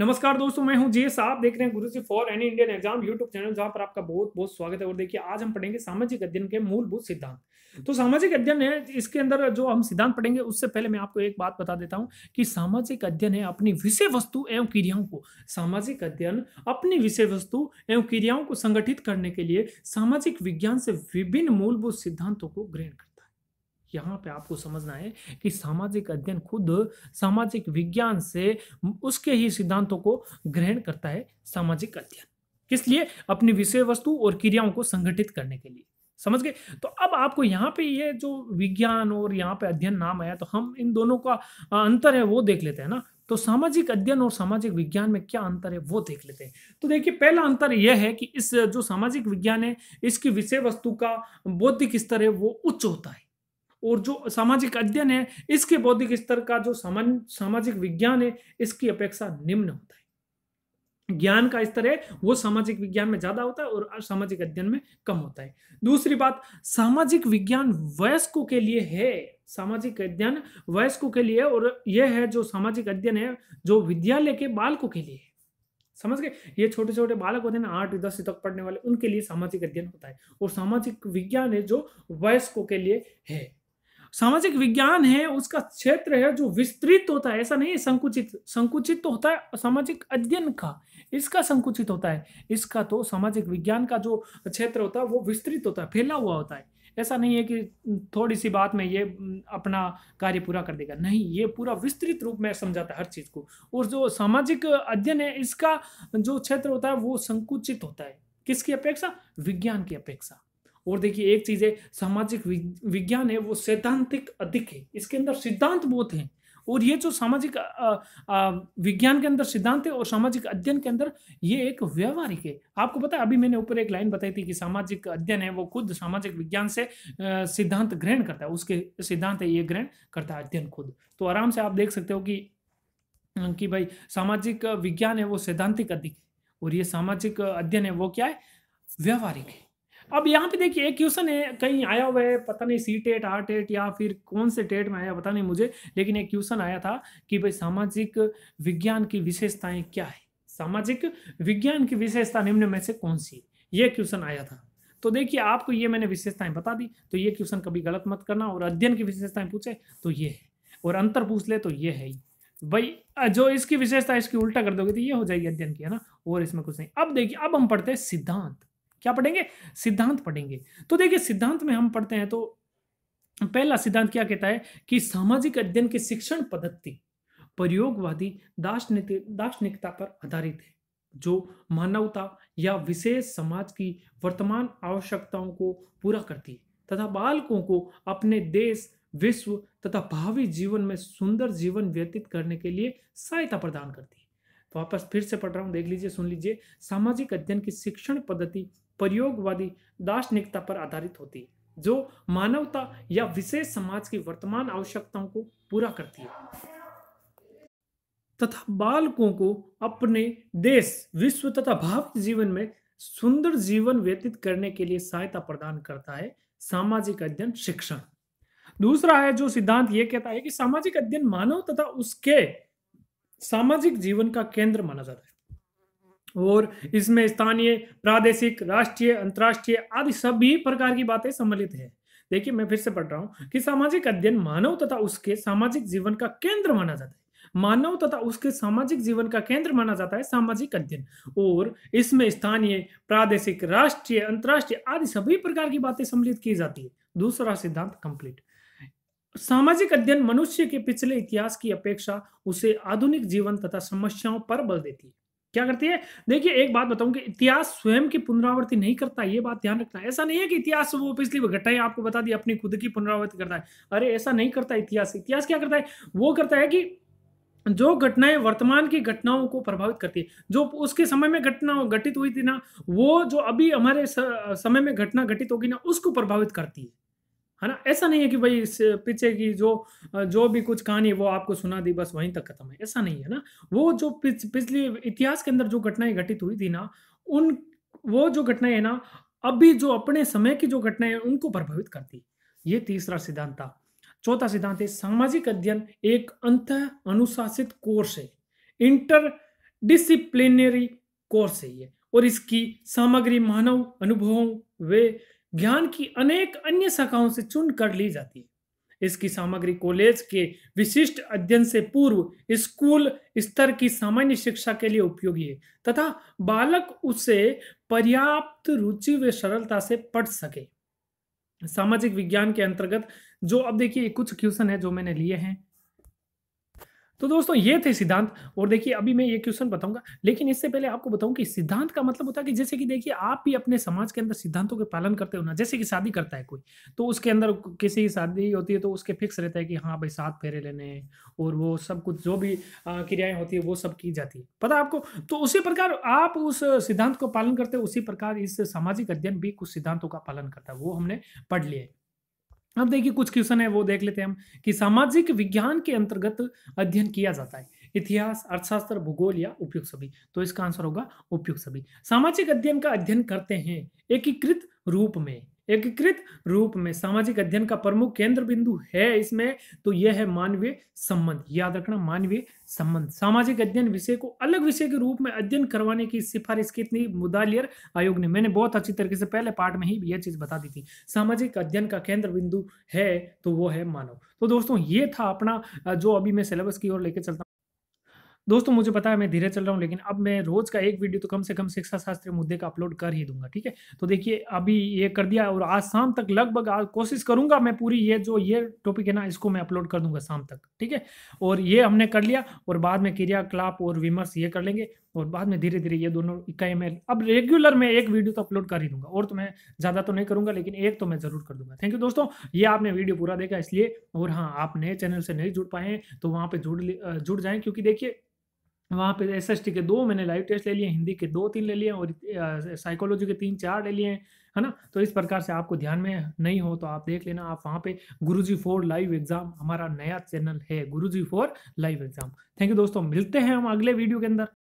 नमस्कार दोस्तों मैं हूं जे साहब देख रहे हैं Guruji for any Indian exam YouTube channel जहां पर आपका बहुत बहुत स्वागत है और देखिए आज हम पढ़ेंगे सामाजिक अध्ययन के मूलभूत सिद्धांत तो सामाजिक अध्ययन है इसके अंदर जो हम सिद्धांत पढ़ेंगे उससे पहले मैं आपको एक बात बता देता हूं कि सामाजिक अध्ययन है अपनी विषय वस्तु एवं क्रियाओं को सामाजिक अध्ययन अपनी विषय वस्तु एवं क्रियाओं को संगठित करने के लिए सामाजिक विज्ञान से विभिन्न मूलभूत सिद्धांतों को ग्रहण करता यहाँ पे आपको समझना है कि सामाजिक अध्ययन खुद सामाजिक विज्ञान से उसके ही सिद्धांतों को ग्रहण करता है सामाजिक अध्ययन किस लिए अपनी विषय वस्तु और क्रियाओं को संगठित करने के लिए समझ गए तो अब आपको यहाँ पे ये जो विज्ञान और यहाँ पे अध्ययन नाम आया तो हम इन दोनों का अंतर है वो देख लेते हैं ना तो सामाजिक अध्ययन और सामाजिक विज्ञान में क्या अंतर है वो देख लेते हैं तो देखिए पहला अंतर यह है कि इस जो सामाजिक विज्ञान है इसकी विषय वस्तु का बौद्धिक स्तर है वो उच्च होता है और जो सामाजिक अध्ययन है इसके बौद्धिक स्तर का जो सामाजिक विज्ञान है इसकी अपेक्षा निम्न होता है ज्ञान का स्तर है वो सामाजिक विज्ञान में ज्यादा होता है और सामाजिक अध्ययन में कम होता है दूसरी बात सामाजिक विज्ञान वयस्कों के लिए है सामाजिक अध्ययन वयस्कों के लिए और यह है जो सामाजिक अध्ययन है जो विद्यालय के बालकों के लिए है समझ गए ये छोटे छोटे बालक होते हैं ना आठ दस तक पढ़ने वाले उनके लिए सामाजिक अध्ययन होता है और सामाजिक विज्ञान है जो वयस्कों के लिए है सामाजिक विज्ञान है उसका क्षेत्र है जो विस्तृत होता है ऐसा नहीं है संकुचित संकुचित तो होता है सामाजिक अध्ययन का इसका संकुचित होता है इसका तो सामाजिक विज्ञान का जो क्षेत्र होता है वो विस्तृत होता है फैला हुआ होता है ऐसा नहीं है कि थोड़ी सी बात में ये अपना कार्य पूरा कर देगा नहीं ये पूरा विस्तृत रूप में समझाता है हर चीज़ को और जो सामाजिक अध्ययन है इसका जो क्षेत्र होता है वो संकुचित होता है किसकी अपेक्षा विज्ञान की अपेक्षा और देखिए एक चीज़ है सामाजिक विज्ञान है वो सैद्धांतिक अधिक है इसके अंदर सिद्धांत बहुत हैं और ये जो सामाजिक विज्ञान के अंदर सिद्धांत है और सामाजिक अध्ययन के अंदर ये एक व्यवहारिक है आपको पता है अभी मैंने ऊपर एक लाइन बताई थी कि सामाजिक अध्ययन है वो खुद सामाजिक विज्ञान से सिद्धांत ग्रहण करता है उसके सिद्धांत है ये ग्रहण करता है अध्ययन खुद तो आराम से आप देख सकते हो कि कि भाई सामाजिक विज्ञान है वो सैद्धांतिक अधिक है और ये सामाजिक अध्ययन है वो क्या है व्यवहारिक है अब यहाँ पे देखिए एक क्वेश्चन है कहीं आया हुआ है पता नहीं सी टेट आर टेट या फिर कौन से टेट में आया पता नहीं मुझे लेकिन एक क्वेश्चन आया था कि भाई सामाजिक विज्ञान की विशेषताएं क्या है सामाजिक विज्ञान की विशेषता निम्न में से कौन सी है ये क्वेश्चन आया था तो देखिए आपको ये मैंने विशेषताएं बता दी तो ये क्वेश्चन कभी गलत मत करना और अध्ययन की विशेषताएं पूछे तो ये है और अंतर पूछ ले तो ये है ही भाई जो इसकी विशेषता इसकी उल्टा कर दोगे तो ये हो जाएगी अध्ययन की है ना और इसमें कुछ नहीं अब देखिए अब हम पढ़ते हैं सिद्धांत क्या पढ़ेंगे सिद्धांत पढ़ेंगे तो देखिए सिद्धांत में हम पढ़ते हैं तो पहला सिद्धांत क्या कहता है कि सामाजिक अध्ययन की शिक्षण पद्धति प्रयोगवादी दार्शनिक दार्शनिकता पर आधारित है जो मानवता या विशेष समाज की वर्तमान आवश्यकताओं को पूरा करती है तथा बालकों को अपने देश विश्व तथा भावी जीवन में सुंदर जीवन व्यतीत करने के लिए सहायता प्रदान करती है वापस फिर से पढ़ रहा हूँ देख लीजिए सुन लीजिए सामाजिक अध्ययन की शिक्षण पद्धति प्रयोगवादी दार्शनिकता पर आधारित होती है जो मानवता या विशेष समाज की वर्तमान आवश्यकताओं को पूरा करती है तथा बालकों को अपने देश विश्व तथा भाविक जीवन में सुंदर जीवन व्यतीत करने के लिए सहायता प्रदान करता है सामाजिक अध्ययन शिक्षण दूसरा है जो सिद्धांत यह कहता है कि सामाजिक अध्ययन मानव तथा उसके सामाजिक जीवन का केंद्र माना जाता है और इसमें स्थानीय प्रादेशिक राष्ट्रीय अंतर्राष्ट्रीय आदि सभी प्रकार की बातें सम्मिलित है देखिए मैं फिर से पढ़ रहा हूँ कि सामाजिक अध्ययन मानव तथा उसके सामाजिक जीवन का केंद्र माना जाता है मानव तथा उसके सामाजिक जीवन का केंद्र माना जाता है सामाजिक अध्ययन और इसमें स्थानीय प्रादेशिक राष्ट्रीय अंतर्राष्ट्रीय आदि सभी प्रकार की बातें सम्मिलित की जाती है दूसरा सिद्धांत कंप्लीट सामाजिक अध्ययन मनुष्य के पिछले इतिहास की अपेक्षा उसे आधुनिक जीवन तथा समस्याओं पर बल देती है क्या करती है देखिए एक बात बताऊं कि इतिहास स्वयं की पुनरावृत्ति नहीं करता ये बात ध्यान रखना ऐसा नहीं है कि इतिहास वो पिछली घटनाएं आपको बता दी अपनी खुद की पुनरावृत्ति करता है अरे ऐसा नहीं करता इतिहास इतिहास क्या करता है वो करता है कि जो घटनाएं वर्तमान की घटनाओं को प्रभावित करती है जो उसके समय में घटना घटित हुई थी ना वो जो अभी हमारे समय में घटना घटित होगी ना उसको प्रभावित करती है है ना ऐसा नहीं है कि भाई इस पीछे की जो जो भी कुछ कहानी वो आपको सुना दी बस वहीं तक खत्म है ऐसा नहीं है ना वो जो पिछली इतिहास के अंदर जो घटनाएं घटित हुई थी ना उन वो जो घटनाएं है ना अभी जो अपने समय की जो घटनाएं उनको प्रभावित करती ये तीसरा सिद्धांत था चौथा सिद्धांत है सामाजिक अध्ययन एक अंत अनुशासित कोर्स है इंटर डिसिप्लिनरी कोर्स है ये और इसकी सामग्री मानव अनुभवों वे ज्ञान की अनेक अन्य शाखाओं से चुन कर ली जाती है इसकी सामग्री कॉलेज के विशिष्ट अध्ययन से पूर्व स्कूल स्तर की सामान्य शिक्षा के लिए उपयोगी है तथा बालक उसे पर्याप्त रुचि व सरलता से पढ़ सके सामाजिक विज्ञान के अंतर्गत जो अब देखिए कुछ क्वेश्चन है जो मैंने लिए हैं तो दोस्तों ये थे सिद्धांत और देखिए अभी मैं ये क्वेश्चन बताऊंगा लेकिन इससे पहले आपको बताऊं कि सिद्धांत का मतलब होता है कि जैसे कि देखिए आप भी अपने समाज के अंदर सिद्धांतों के पालन करते हो ना जैसे कि शादी करता है कोई तो उसके अंदर किसी की शादी होती है तो उसके फिक्स रहता है कि हाँ भाई सात फेरे लेने और वो सब कुछ जो भी क्रियाएँ होती है वो सब की जाती है पता आपको तो उसी प्रकार आप उस सिद्धांत को पालन करते हो उसी प्रकार इस सामाजिक अध्ययन भी कुछ सिद्धांतों का पालन करता है वो हमने पढ़ लिया है अब देखिए कुछ क्वेश्चन है वो देख लेते हैं हम कि सामाजिक विज्ञान के अंतर्गत अध्ययन किया जाता है इतिहास अर्थशास्त्र भूगोल या उपयुक्त सभी तो इसका आंसर होगा उपयुक्त सभी सामाजिक अध्ययन का अध्ययन करते हैं एकीकृत रूप में एकीकृत रूप में सामाजिक अध्ययन का प्रमुख केंद्र बिंदु है इसमें तो यह है मानवीय संबंध याद रखना मानवीय संबंध सामाजिक अध्ययन विषय को अलग विषय के रूप में अध्ययन करवाने की सिफारिश कितनी मुदालियर आयोग ने मैंने बहुत अच्छी तरीके से पहले पार्ट में ही यह चीज बता दी थी सामाजिक अध्ययन का केंद्र बिंदु है तो वो है मानव तो दोस्तों ये था अपना जो अभी मैं सिलेबस की ओर लेकर चलता दोस्तों मुझे पता है मैं धीरे चल रहा हूँ लेकिन अब मैं रोज का एक वीडियो तो कम से कम शिक्षा शास्त्र मुद्दे का अपलोड कर ही दूंगा ठीक है तो देखिए अभी ये कर दिया और आज शाम तक लगभग आज कोशिश करूंगा मैं पूरी ये जो ये टॉपिक है ना इसको मैं अपलोड कर दूंगा शाम तक ठीक है और ये हमने कर लिया और बाद में क्रियाकलाप और विमर्श ये कर लेंगे और बाद में धीरे धीरे ये दोनों इकाई में अब रेगुलर मैं एक वीडियो तो अपलोड कर ही दूंगा और तो मैं ज़्यादा तो नहीं करूंगा लेकिन एक तो मैं ज़रूर कर दूंगा थैंक यू दोस्तों ये आपने वीडियो पूरा देखा इसलिए और हाँ आप नए चैनल से नहीं जुड़ पाए तो वहाँ पर जुड़ जुड़ जाएँ क्योंकि देखिए वहाँ पे एस के दो मैंने लाइव टेस्ट ले लिए हिंदी के दो तीन ले लिए और साइकोलॉजी के तीन चार ले लिए हैं है ना तो इस प्रकार से आपको ध्यान में नहीं हो तो आप देख लेना आप वहाँ पे गुरुजी फॉर लाइव एग्जाम हमारा नया चैनल है Guruji for live exam thank you दोस्तों मिलते हैं हम अगले वीडियो के अंदर